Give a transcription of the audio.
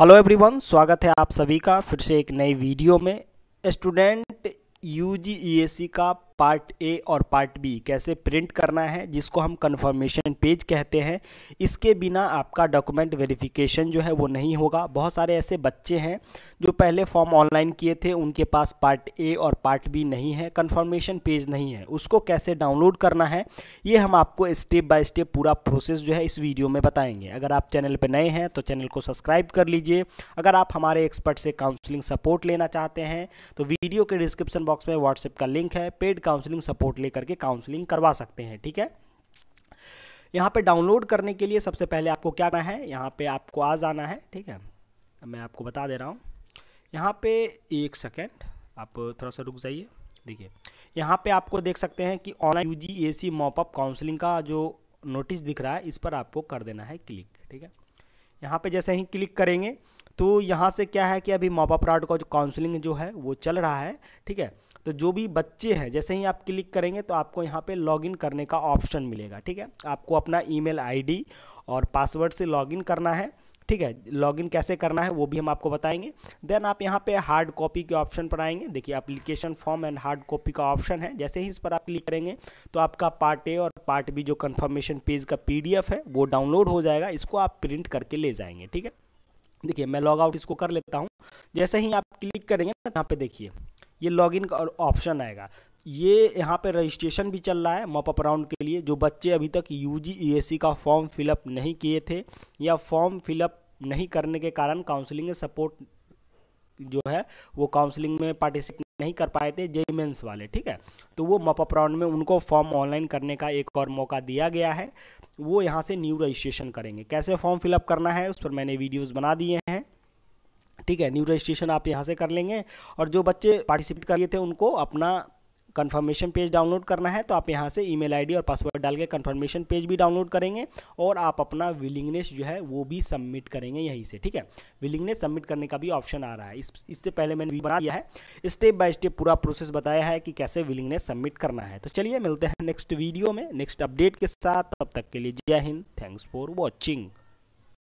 hello everyone स्वागत है आप सभी का फिर से एक नई वीडियो में student U G E S C का पार्ट ए और पार्ट बी कैसे प्रिंट करना है जिसको हम कन्फर्मेशन पेज कहते हैं इसके बिना आपका डॉक्यूमेंट वेरिफिकेशन जो है वो नहीं होगा बहुत सारे ऐसे बच्चे हैं जो पहले फॉर्म ऑनलाइन किए थे उनके पास पार्ट ए और पार्ट बी नहीं है कन्फर्मेशन पेज नहीं है उसको कैसे डाउनलोड करना है ये हम आपको स्टेप बाय स्टेप पूरा प्रोसेस जो है इस वीडियो में बताएंगे अगर आप चैनल पर नए हैं तो चैनल को सब्सक्राइब कर लीजिए अगर आप हमारे एक्सपर्ट से काउंसलिंग सपोर्ट लेना चाहते हैं तो वीडियो के डिस्क्रिप्शन बॉक्स में व्हाट्सएप का लिंक है पेड काउंसलिंग सपोर्ट लेकर के काउंसलिंग करवा सकते हैं ठीक है यहाँ पे डाउनलोड करने के लिए सबसे पहले आपको क्या करना है यहाँ पे आपको आ जाना है ठीक है मैं आपको बता दे रहा हूँ यहाँ पे एक सेकेंड आप थोड़ा सा रुक जाइए देखिए यहाँ पे आपको देख सकते हैं कि online U G A C mop up counselling का जो नोटिस दिख रहा है इस पर आपको कर देना है क्लिक ठीक है यहाँ पे जैसे ही क्लिक करेंगे तो यहाँ से क्या है कि अभी मॉप अप राउट का जो काउंसलिंग जो है वो चल रहा है ठीक है तो जो भी बच्चे हैं जैसे ही आप क्लिक करेंगे तो आपको यहाँ पे लॉगिन करने का ऑप्शन मिलेगा ठीक है आपको अपना ईमेल आईडी और पासवर्ड से लॉगिन करना है ठीक है लॉगिन कैसे करना है वो भी हम आपको बताएंगे देन आप यहाँ पे हार्ड कॉपी के ऑप्शन पर आएंगे देखिए application form and hard copy का ऑप्शन है जैसे ही इस पर आप क्लिक करेंगे तो आपका पार्ट ए और पार्ट बी जो कन्फर्मेशन पेज का पी है वो डाउनलोड हो जाएगा इसको आप प्रिंट करके ले जाएंगे ठीक है देखिए मैं लॉग आउट इसको कर लेता हूँ जैसे ही आप क्लिक करेंगे ना यहाँ पे देखिए ये लॉगिन का ऑप्शन आएगा ये यहाँ पे रजिस्ट्रेशन भी चल रहा है अप राउंड के लिए जो बच्चे अभी तक यू जी e का फॉर्म फिलअप नहीं किए थे या फॉर्म फिलअप नहीं करने के कारण काउंसलिंग सपोर्ट जो है वो काउंसलिंग में पार्टिसिपेट नहीं कर पाए थे जेमेंस वाले ठीक है तो वो मपअप राउंड में उनको फॉर्म ऑनलाइन करने का एक और मौका दिया गया है वो यहाँ से न्यू रजिस्ट्रेशन करेंगे कैसे फॉर्म फिलअप करना है उस पर मैंने वीडियोज़ बना दिए हैं ठीक है न्यू रजिस्ट्रेशन आप यहाँ से कर लेंगे और जो बच्चे पार्टिसिपेट कर लिए थे उनको अपना कन्फर्मेशन पेज डाउनलोड करना है तो आप यहाँ से ईमेल आईडी और पासवर्ड डाल के कन्फर्मेशन पेज भी डाउनलोड करेंगे और आप अपना विलिंगनेस जो है वो भी सबमिट करेंगे यहीं से ठीक है विलिंगनेस सबमिट करने का भी ऑप्शन आ रहा है इस इससे पहले मैंने भी बना दिया है स्टेप बाय स्टेप पूरा प्रोसेस बताया है कि कैसे विलिंगनेस सबमिट करना है तो चलिए मिलते हैं नेक्स्ट वीडियो में नेक्स्ट अपडेट के साथ तब तक के लिए जय हिंद थैंक्स फॉर वॉचिंग